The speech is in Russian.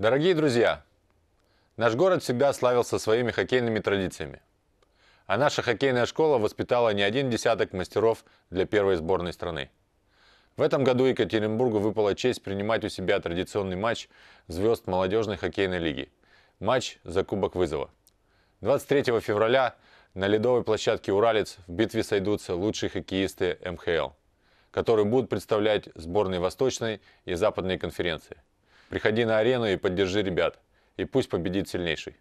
Дорогие друзья, наш город всегда славился своими хоккейными традициями. А наша хоккейная школа воспитала не один десяток мастеров для первой сборной страны. В этом году Екатеринбургу выпала честь принимать у себя традиционный матч звезд молодежной хоккейной лиги. Матч за Кубок вызова. 23 февраля на ледовой площадке «Уралец» в битве сойдутся лучшие хоккеисты МХЛ, которые будут представлять сборные Восточной и Западной конференции – Приходи на арену и поддержи ребят. И пусть победит сильнейший.